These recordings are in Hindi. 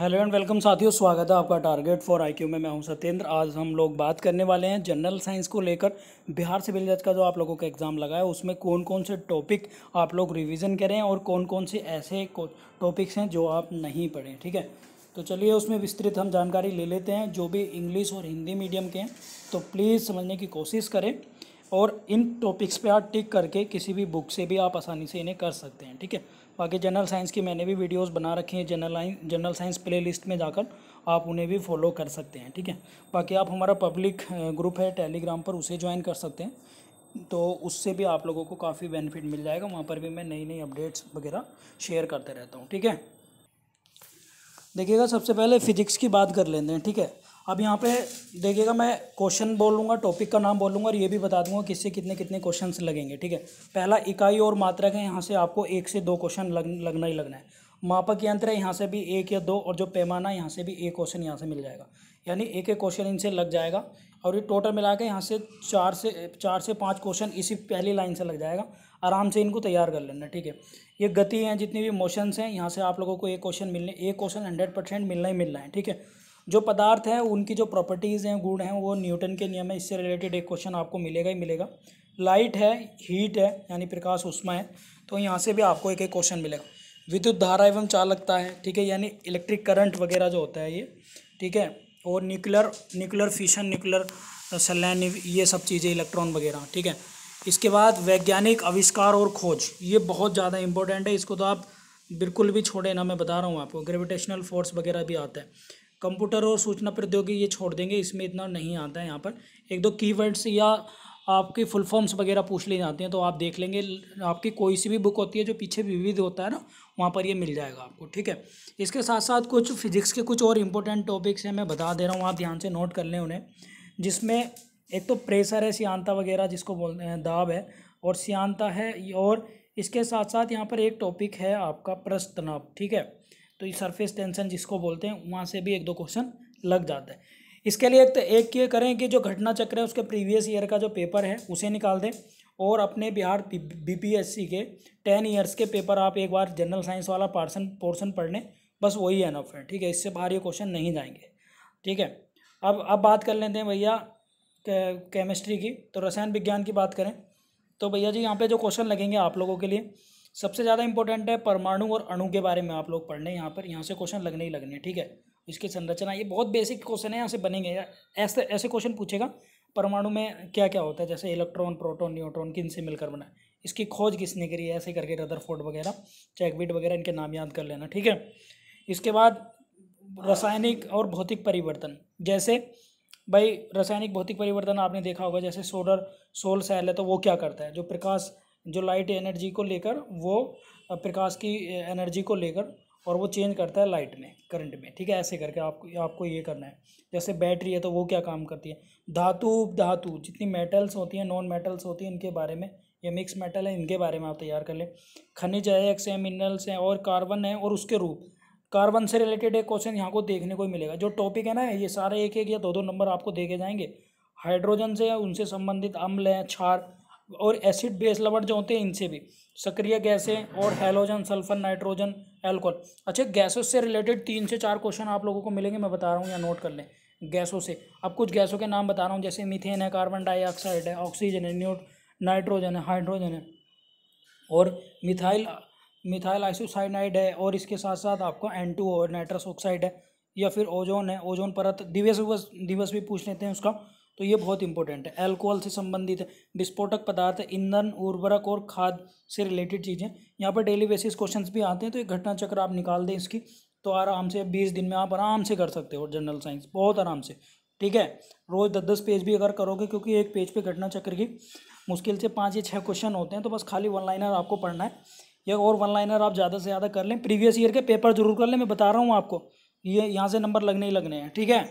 हेलो एंड वेलकम साथियों स्वागत है आपका टारगेट फॉर आईक्यू में मैं हूं सत्येंद्र आज हम लोग बात करने वाले हैं जनरल साइंस को लेकर बिहार सिविल जज का जो आप लोगों का एग्ज़ाम लगा है उसमें कौन कौन से टॉपिक आप लोग रिवीजन करें और कौन कौन से ऐसे टॉपिक्स हैं जो आप नहीं पढ़ें ठीक है तो चलिए उसमें विस्तृत हम जानकारी ले लेते हैं जो भी इंग्लिश और हिंदी मीडियम के हैं तो प्लीज़ समझने की कोशिश करें और इन टॉपिक्स पर आप टिक करके किसी भी बुक से भी आप आसानी से इन्हें कर सकते हैं ठीक है बाकी जनरल साइंस की मैंने भी वीडियोस बना रखी हैं जनरल जनरल साइंस प्लेलिस्ट में जाकर आप उन्हें भी फॉलो कर सकते हैं ठीक है बाकी आप हमारा पब्लिक ग्रुप है टेलीग्राम पर उसे ज्वाइन कर सकते हैं तो उससे भी आप लोगों को काफ़ी बेनिफिट मिल जाएगा वहाँ पर भी मैं नई नई अपडेट्स वगैरह शेयर करते रहता हूँ ठीक है देखिएगा सबसे पहले फिजिक्स की बात कर लेते हैं ठीक है अब यहाँ पे देखिएगा मैं क्वेश्चन बोलूँगा टॉपिक का नाम बोलूँगा और ये भी बता दूंगा किससे कितने कितने क्वेश्चन लगेंगे ठीक है पहला इकाई और मात्रक है यहाँ से आपको एक से दो क्वेश्चन लग, लगना ही लगना है मापक यंत्र है यहाँ से भी एक या दो और जो पैमाना है यहाँ से भी एक क्वेश्चन यहाँ से मिल जाएगा यानी एक एक क्वेश्चन इनसे लग जाएगा और ये टोटल मिला के यहाँ से चार से चार से पाँच क्वेश्चन इसी पहली लाइन से लग जाएगा आराम से इनको तैयार कर लेना ठीक है ये गति हैं जितनी भी मोशंस हैं यहाँ से आप लोगों को एक क्वेश्चन मिलने एक क्वेश्चन हंड्रेड परसेंट मिलना ही मिलना है ठीक है जो पदार्थ हैं उनकी जो प्रॉपर्टीज़ हैं गुण हैं वो न्यूटन के नियम है इससे रिलेटेड एक क्वेश्चन आपको मिलेगा ही मिलेगा लाइट है हीट है यानी प्रकाश उष्मा है तो यहाँ से भी आपको एक एक क्वेश्चन मिलेगा विद्युत धारा एवं चालकता है ठीक है यानी इलेक्ट्रिक करंट वगैरह जो होता है ये ठीक है और न्यूक्लियर न्यूक्लियर फिशन न्यूक्लियर सलैन ये सब चीज़ें इलेक्ट्रॉन वगैरह ठीक है इसके बाद वैज्ञानिक आविष्कार और खोज ये बहुत ज़्यादा इंपॉर्टेंट है इसको तो आप बिल्कुल भी छोड़े ना मैं बता रहा हूँ आपको ग्रेविटेशनल फोर्स वगैरह भी आता है कंप्यूटर और सूचना प्रौद्योगिकी ये छोड़ देंगे इसमें इतना नहीं आता है यहाँ पर एक दो कीवर्ड्स या आपकी फुल फॉर्म्स वगैरह पूछ ले जाते हैं तो आप देख लेंगे आपकी कोई सी भी बुक होती है जो पीछे विविध होता है ना वहाँ पर ये मिल जाएगा आपको ठीक है इसके साथ साथ कुछ फिजिक्स के कुछ और इम्पोर्टेंट टॉपिक्स हैं मैं बता दे रहा हूँ आप ध्यान से नोट कर लें उन्हें जिसमें एक तो प्रेशर है सियांता वगैरह जिसको बोलते हैं दाब है और सियांता है और इसके साथ साथ यहाँ पर एक टॉपिक है आपका प्रस्तनाव ठीक है तो ये सरफेस टेंशन जिसको बोलते हैं वहाँ से भी एक दो क्वेश्चन लग जाता है इसके लिए एक तो एक ये करें कि जो घटना चक्र है उसके प्रीवियस ईयर का जो पेपर है उसे निकाल दें और अपने बिहार बीपीएससी के टेन ईयर्स के पेपर आप एक बार जनरल साइंस वाला पार्सन पोर्सन पढ़ लें बस वही है ना फ्रेंड ठीक है इससे बाहर ये क्वेश्चन नहीं जाएंगे ठीक है अब अब बात कर लेते हैं भैया केमिस्ट्री की तो रसायन विज्ञान की बात करें तो भैया जी यहाँ पे जो क्वेश्चन लगेंगे आप लोगों के लिए सबसे ज़्यादा इंपॉर्टेंट है परमाणु और अणु के बारे में आप लोग पढ़ने यहाँ पर यहाँ से क्वेश्चन लगने ही लगने ठीक है इसकी संरचना ये बहुत बेसिक क्वेश्चन है यहाँ से बनेंगे ऐसे ऐसे क्वेश्चन पूछेगा परमाणु में क्या क्या होता है जैसे इलेक्ट्रॉन प्रोटोन न्यूट्रॉन किन से मिलकर बना इसकी खोज किसने करी ऐसे करके रदर वगैरह चैकविट वगैरह इनके नाम याद कर लेना ठीक है इसके बाद रासायनिक और भौतिक परिवर्तन जैसे भाई रासायनिक भौतिक परिवर्तन आपने देखा होगा जैसे सोलर सोल सेल है तो वो क्या करता है जो प्रकाश जो लाइट एनर्जी को लेकर वो प्रकाश की एनर्जी को लेकर और वो चेंज करता है लाइट में करंट में ठीक है ऐसे करके आपको आपको ये करना है जैसे बैटरी है तो वो क्या काम करती है धातु धातु जितनी मेटल्स होती हैं नॉन मेटल्स होती हैं इनके बारे में या मिक्स मेटल है इनके बारे में आप तैयार कर लें खनिज है एक्स है मिनरल्स हैं और कार्बन है और उसके रूप कार्बन से रिलेटेड एक क्वेश्चन यहाँ को देखने को मिलेगा जो टॉपिक है ना ये सारे एक एक या दो दो नंबर आपको देखे जाएंगे हाइड्रोजन से उनसे संबंधित अम्ल हैं छार और एसिड बेस लवण जो होते हैं इनसे भी सक्रिय गैसें और हेलोजन सल्फर नाइट्रोजन एल्कोहल अच्छा गैसों से रिलेटेड तीन से चार क्वेश्चन आप लोगों को मिलेंगे मैं बता रहा हूँ या नोट कर लें गैसों से अब कुछ गैसों के नाम बता रहा हूँ जैसे मीथेन है कार्बन डाइऑक्साइड है ऑक्सीजन है न्यूट नाइट्रोजन है हाइड्रोजन है और मिथाइल मिथाइल आइसोसाइनाइड है और इसके साथ साथ आपको एन टू और नाइट्रस ऑक्साइड है या फिर ओजोन है ओजोन परत दिवस दिवस भी पूछ लेते हैं उसका तो ये बहुत इंपॉर्टेंट है एल्कोहल से संबंधित है विस्फोटक पदार्थ ईंधन उर्वरक और खाद से रिलेटेड चीज़ें यहाँ पर डेली बेसिस क्वेश्चन भी आते हैं तो एक घटना चक्र आप निकाल दें इसकी तो आराम से बीस दिन में आप आराम से कर सकते हो जनरल साइंस बहुत आराम से ठीक है रोज़ दस दस पेज भी अगर करोगे क्योंकि एक पेज पे घटना चक्र की मुश्किल से पाँच या छः क्वेश्चन होते हैं तो बस खाली वन लाइनर आपको पढ़ना है या और वन लाइनर आप ज़्यादा से ज़्यादा कर लें प्रीवियस ईयर के पेपर जरूर कर लें मैं बता रहा हूँ आपको ये यहाँ से नंबर लगने ही लगने हैं ठीक है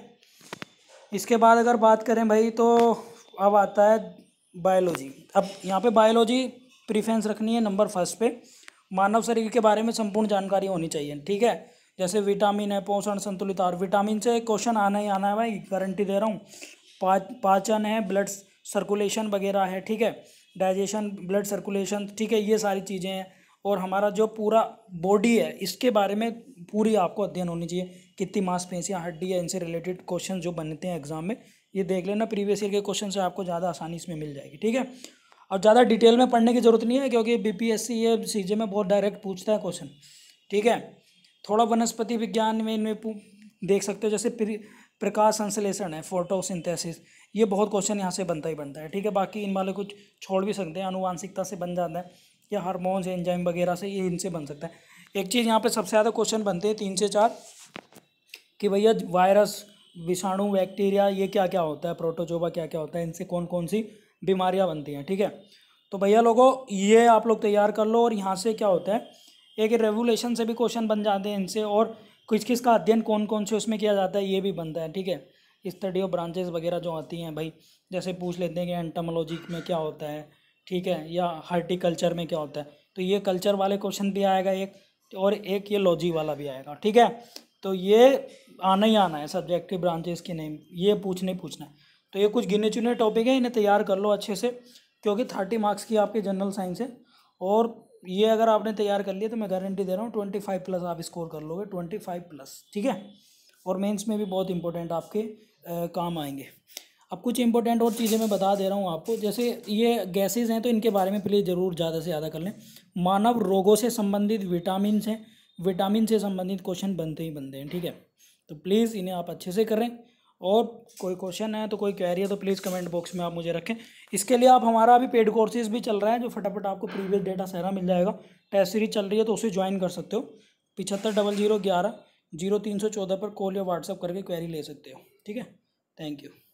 इसके बाद अगर बात करें भाई तो अब आता है बायोलॉजी अब यहाँ पे बायोलॉजी प्रिफ्रेंस रखनी है नंबर फर्स्ट पे मानव शरीर के बारे में संपूर्ण जानकारी होनी चाहिए ठीक है जैसे विटामिन है पोषण संतुलित और विटामिन से क्वेश्चन आना ही आना है भाई गारंटी दे रहा हूँ पा पाचन है ब्लड सर्कुलेशन वगैरह है ठीक है डाइजेशन ब्लड सर्कुलेशन ठीक है ये सारी चीज़ें हैं और हमारा जो पूरा बॉडी है इसके बारे में पूरी आपको अध्ययन होनी चाहिए कितनी मांसपेशियाँ हड्डी या इनसे रिलेटेड क्वेश्चन जो बनते हैं एग्जाम में ये देख लेना प्रीवियस ईयर के क्वेश्चन से आपको ज़्यादा आसानी इसमें मिल जाएगी ठीक है और ज़्यादा डिटेल में पढ़ने की ज़रूरत नहीं है क्योंकि बी पी सी ये जे में बहुत डायरेक्ट पूछता है क्वेश्चन ठीक है थोड़ा वनस्पति विज्ञान में इनमें देख सकते हो जैसे प्रकाश संश्लेषण है फोटोसिंथेसिस ये बहुत क्वेश्चन यहाँ से बनता ही बनता है ठीक है बाकी इन वाले कुछ छोड़ भी सकते हैं अनुवांशिकता से बन जाता है या हारमोन्स एंजाइम वगैरह से ये इनसे बन सकता है एक चीज़ यहाँ पे सबसे ज़्यादा क्वेश्चन बनते हैं तीन से चार कि भैया वायरस विषाणु बैक्टीरिया ये क्या क्या होता है प्रोटोजोबा क्या क्या होता है इनसे कौन कौन सी बीमारियाँ बनती हैं ठीक है तो भैया लोगों ये आप लोग तैयार कर लो और यहाँ से क्या होता है एक रेगुलेशन से भी क्वेश्चन बन जाते हैं इनसे और किस किस का अध्ययन कौन कौन से उसमें किया जाता है ये भी बनता है ठीक है स्टडी ऑफ ब्रांचेज वगैरह जो आती हैं भाई जैसे पूछ लेते हैं कि एंटमोलॉजी में क्या होता है ठीक है या हार्टिकल्चर में क्या होता है तो ये कल्चर वाले क्वेश्चन भी आएगा एक और एक ये लॉजी वाला भी आएगा ठीक है तो ये आना ही आना है सब्जेक्टिव ब्रांचेस के नेम ये पूछने पूछना है तो ये कुछ गिने चुने टॉपिक हैं इन्हें तैयार कर लो अच्छे से क्योंकि थर्टी मार्क्स की आपके जनरल साइंस है और ये अगर आपने तैयार कर लिया तो मैं गारंटी दे रहा हूँ ट्वेंटी फाइव प्लस आप स्कोर कर लोगे ट्वेंटी फाइव प्लस ठीक है और मेंस में भी बहुत इंपॉर्टेंट आपके आ, काम आएंगे अब कुछ इंपॉर्टेंट और चीज़ें मैं बता दे रहा हूँ आपको जैसे ये गैसेज हैं तो इनके बारे में प्लीज़ ज़रूर ज़्यादा से ज़्यादा कर लें मानव रोगों से संबंधित विटामिन हैं विटामिन से संबंधित क्वेश्चन बनते ही बनते हैं ठीक है तो प्लीज़ इन्हें आप अच्छे से करें और कोई क्वेश्चन है तो कोई क्वेरी है तो प्लीज़ कमेंट बॉक्स में आप मुझे रखें इसके लिए आप हमारा अभी पेड कोर्सेज भी चल रहा है जो फटाफट आपको प्रीवियस डेटा सहरा मिल जाएगा टेस्ट सीरीज चल रही है तो उसे ज्वाइन कर सकते हो पिछहत्तर डबल जीरो ग्यारह जीरो तीन सौ चौदह पर कॉल या व्हाट्सअप करके क्वेरी ले सकते हो ठीक है थैंक यू